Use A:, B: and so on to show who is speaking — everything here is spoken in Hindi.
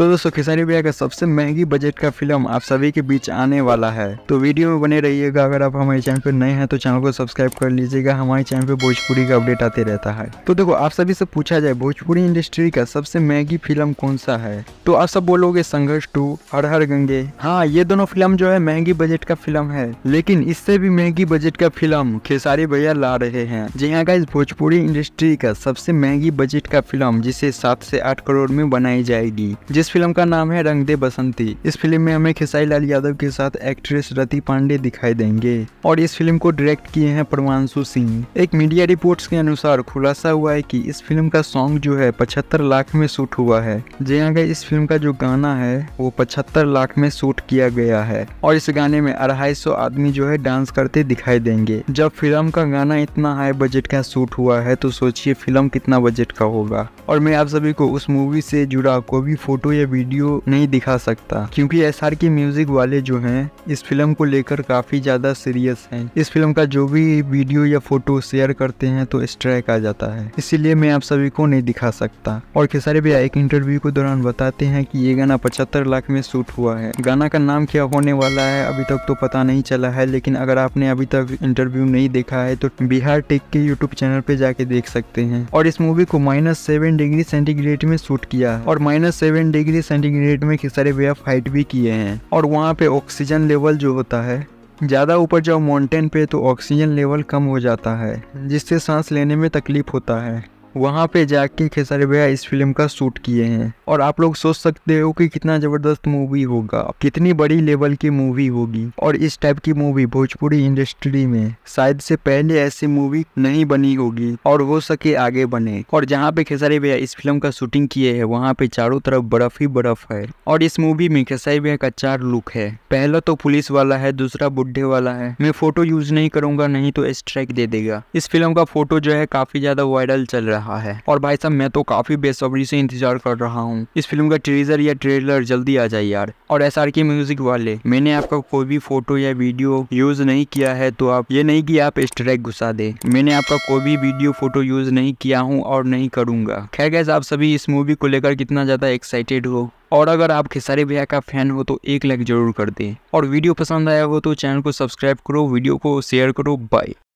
A: तो दोस्तों खेसारी भैया का सबसे महंगी बजट का फिल्म आप सभी के बीच आने वाला है तो वीडियो में बने रहिएगा अगर आप हमारे चैनल पर नए हैं तो चैनल को सब्सक्राइब कर लीजिएगा हमारे चैनल पर भोजपुरी का अपडेट आते रहता है तो देखो आप सभी से पूछा जाए भोजपुरी इंडस्ट्री का सबसे महंगी फिल्म कौन सा है तो आप सब बोलोगे संघर्ष टू हर हर गंगे हाँ ये दोनों फिल्म जो है महंगी बजट का फिल्म है लेकिन इससे भी महंगी बजट का फिल्म खेसारी भैया ला रहे हैं जी हाँ इस भोजपुरी इंडस्ट्री का सबसे महंगी बजट का फिल्म जिसे सात से आठ करोड़ में बनाई जाएगी जिस फिल्म का नाम है रंग दे बसंती इस फिल्म में हमें खेसाई लाल यादव के साथ एक्ट्रेस रति पांडे दिखाई देंगे और इस फिल्म को डायरेक्ट किए हैं परमांशु सिंह एक मीडिया रिपोर्ट्स के अनुसार खुलासा हुआ है कि इस फिल्म का सॉन्ग जो है पचहत्तर लाख में शूट हुआ है जी हाँ इस फिल्म का जो गाना है वो पचहत्तर लाख में शूट किया गया है और इस गाने में अढ़ाई सौ आदमी जो है डांस करते दिखाई देंगे जब फिल्म का गाना इतना हाई बजट का शूट हुआ है तो सोचिए फिल्म कितना बजट का होगा और मैं आप सभी को उस मूवी से जुड़ा कोई भी फोटो ये वीडियो नहीं दिखा सकता क्योंकि एस के म्यूजिक वाले जो हैं इस फिल्म को लेकर काफी ज्यादा सीरियस हैं इस फिल्म का जो भी वीडियो या फोटो शेयर करते हैं तो स्ट्राइक आ जाता है इसीलिए मैं आप सभी को नहीं दिखा सकता और खेसारी भैया एक इंटरव्यू के दौरान बताते हैं की ये गाना पचहत्तर लाख में शूट हुआ है गाना का नाम क्या होने वाला है अभी तक तो पता नहीं चला है लेकिन अगर आपने अभी तक इंटरव्यू नहीं देखा है तो बिहार टेक के यूट्यूब चैनल पे जाके देख सकते हैं और इस मूवी को माइनस सेवन डिग्री सेंटीग्रेड में शूट किया और minus seven degree degree centigrade में सारे वे ऑफ हाइट भी किए हैं और वहाँ पे ऑक्सीजन लेवल जो होता है ज़्यादा ऊपर जाओ माउंटेन पे तो ऑक्सीजन लेवल कम हो जाता है जिससे सांस लेने में तकलीफ होता है वहाँ पे जाके खेसारी भैया इस फिल्म का शूट किए हैं और आप लोग सोच सकते हो कि कितना ज़बरदस्त मूवी होगा कितनी बड़ी लेवल की मूवी होगी और इस टाइप की मूवी भोजपुरी इंडस्ट्री में शायद से पहले ऐसी मूवी नहीं बनी होगी और हो सके आगे बने और जहाँ पे खेसारी भैया इस फिल्म का शूटिंग किए है वहाँ पे चारों तरफ बर्फ ही बर्फ है और इस मूवी में खेसारी भैया का चार लुक है पहला तो पुलिस वाला है दूसरा बुढ़े वाला है मैं फोटो यूज नहीं करूंगा नहीं तो स्ट्राइक दे देगा इस फिल्म का फोटो जो है काफी ज्यादा वायरल चल रहा रहा है और भाई साहब मैं तो काफी बेसब्री से इंतजार कर रहा हूँ इस फिल्म का ट्रेजर या ट्रेलर जल्दी आ जाए यार और एस के म्यूजिक वाले मैंने आपका कोई भी फोटो या वीडियो यूज नहीं किया है तो आप ये नहीं की आप स्ट्रैक घुसा दे मैंने आपका कोई भी वीडियो फोटो यूज नहीं किया हूँ और नहीं करूंगा खैर गैस आप सभी इस मूवी को लेकर कितना ज्यादा एक्साइटेड हो और अगर आप खेसारी भैया का फैन हो तो एक लाइक जरूर कर दें और वीडियो पसंद आया हो तो चैनल को सब्सक्राइब करो वीडियो को शेयर करो बाय